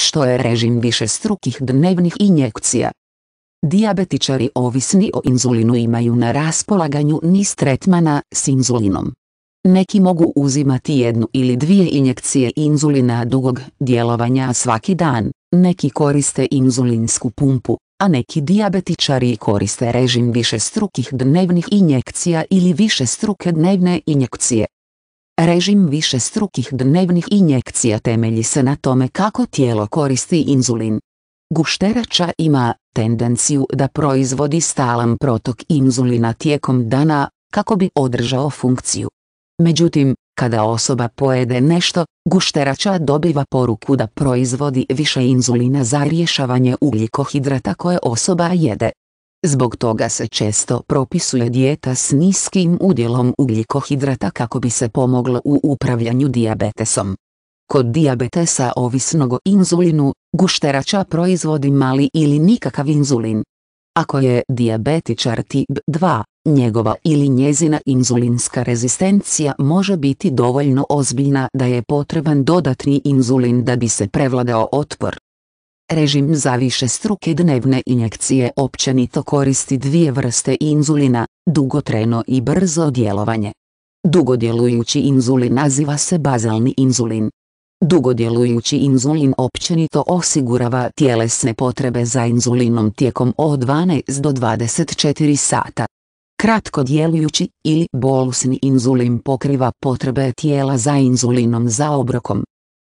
što je režim više strukih dnevnih injekcija. Dijabetičari ovisni o inzulinu imaju na raspolaganju niz tretmana s inzulinom. Neki mogu uzimati jednu ili dvije injekcije inzulina dugog djelovanja svaki dan, neki koriste inzulinsku pumpu, a neki dijabetičari koriste režim više strukih dnevnih injekcija ili više struke dnevne injekcije. Režim više strukih dnevnih injekcija temelji se na tome kako tijelo koristi inzulin. Gušterača ima tendenciju da proizvodi stalan protok inzulina tijekom dana kako bi održao funkciju. Međutim, kada osoba pojede nešto, gušterača dobiva poruku da proizvodi više inzulina za rješavanje ugljikohidrata koje osoba jede. Zbog toga se često propisuje dijeta s niskim udjelom ugljikohidrata kako bi se pomoglo u upravljanju dijabetesom. Kod dijabetesa ovisnog o inzulinu, gušterača proizvodi mali ili nikakav inzulin. Ako je dijabetičar tip 2, njegova ili njezina inzulinska rezistencija može biti dovoljno ozbiljna da je potreban dodatni inzulin da bi se prevladao otpor. Režim za više struke dnevne injekcije općenito koristi dvije vrste inzulina, dugotreno i brzo djelovanje. Dugodjelujući inzulin naziva se bazalni inzulin. Dugodjelujući inzulin općenito osigurava tjelesne potrebe za inzulinom tijekom od 12 do 24 sata. Kratko djelujući ili bolusni inzulin pokriva potrebe tijela za inzulinom za obrokom.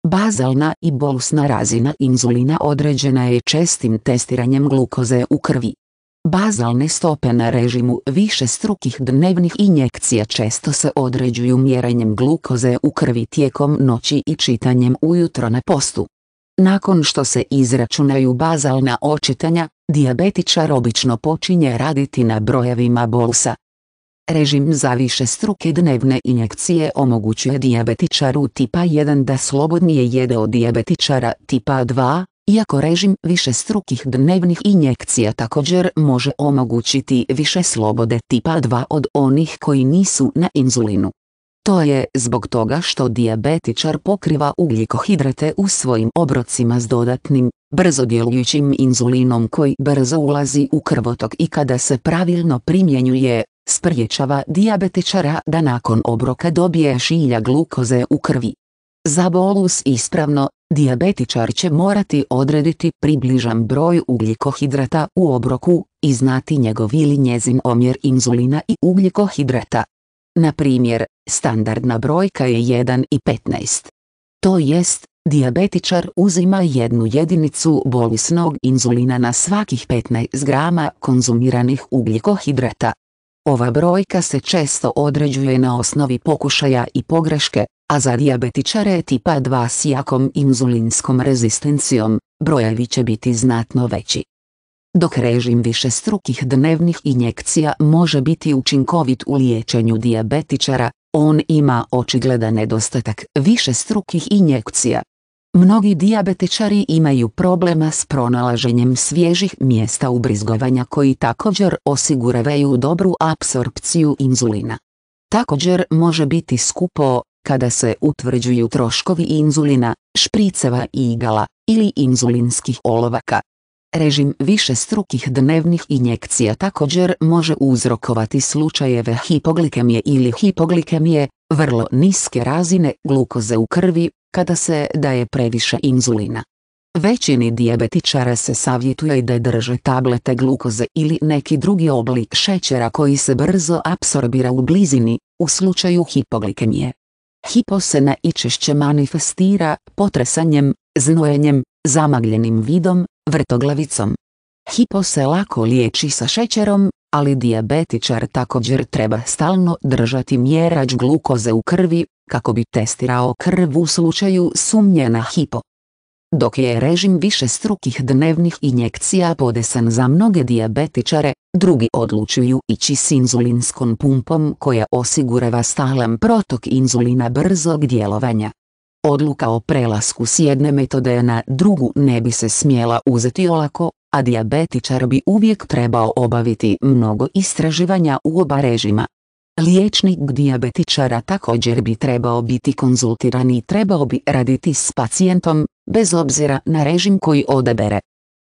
Bazalna i bolusna razina inzulina određena je čestim testiranjem glukoze u krvi. Bazalne stope na režimu više strukih dnevnih injekcija često se određuju mjerenjem glukoze u krvi tijekom noći i čitanjem ujutro na postu. Nakon što se izračunaju bazalna očitanja, diabetičar obično počinje raditi na brojevima bolsa. Režim za više struke dnevne injekcije omogućuje dijabetičaru tipa 1 da slobodnije jede od dijabetičara tipa 2, iako režim više strukih dnevnih injekcija također može omogućiti više slobode tipa 2 od onih koji nisu na inzulinu. To je zbog toga što dijabetičar pokriva ugljikohidrate u svojim obrocima s dodatnim, brzo djelujućim inzulinom koji brzo ulazi u krvotok i kada se pravilno primjenjuje, Sprječava dijabetičara da nakon obroka dobije šilja glukoze u krvi. Za bolus ispravno, dijabetičar će morati odrediti približan broj ugljikohidrata u obroku i znati njegov ili njezin omjer inzulina i ugljikohidrata. Na primjer, standardna brojka je 1 i 15. To jest, dijabetičar uzima jednu jedinicu bolisnog inzulina na svakih 15 grama konzumiranih ugljikohidrata. Ova brojka se često određuje na osnovi pokušaja i pogreške, a za dijabetičare tipa 2 s jakom inzulinskom rezistencijom, brojevi će biti znatno veći. Dok režim strukih dnevnih injekcija može biti učinkovit u liječenju dijabetičara, on ima očigledan nedostatak više strukih injekcija, Mnogi dijabetičari imaju problema s pronalaženjem svježih mjesta ubrizgovanja koji također osiguravaju dobru apsorpciju inzulina. Također može biti skupo, kada se utvrđuju troškovi inzulina, špriceva igala, ili inzulinskih olovaka. Režim više strukih dnevnih injekcija također može uzrokovati slučajeve hipoglikemije ili hipoglikemije, vrlo niske razine glukoze u krvi kada se daje previše inzulina. Većini dijabetičara se savjetuje da drže tablete glukoze ili neki drugi oblik šećera koji se brzo apsorbira u blizini, u slučaju hipoglikemije. Hipo se najčešće manifestira potresanjem, znojenjem, zamagljenim vidom, vrtoglavicom. Hipo se lako liječi sa šećerom, ali dijabetičar također treba stalno držati mjerač glukoze u krvi, kako bi testirao krv u slučaju sumnje na hipo. Dok je režim više strukih dnevnih injekcija podesan za mnoge dijabetičare, drugi odlučuju ići s inzulinskom pumpom koja osigurava stalan protok inzulina brzog djelovanja. Odluka o prelasku s jedne metode na drugu ne bi se smjela uzeti olako, a dijabetičar bi uvijek trebao obaviti mnogo istraživanja u oba režima. Liječnik dijabetičara također bi trebao biti konzultiran i trebao bi raditi s pacijentom, bez obzira na režim koji odabere.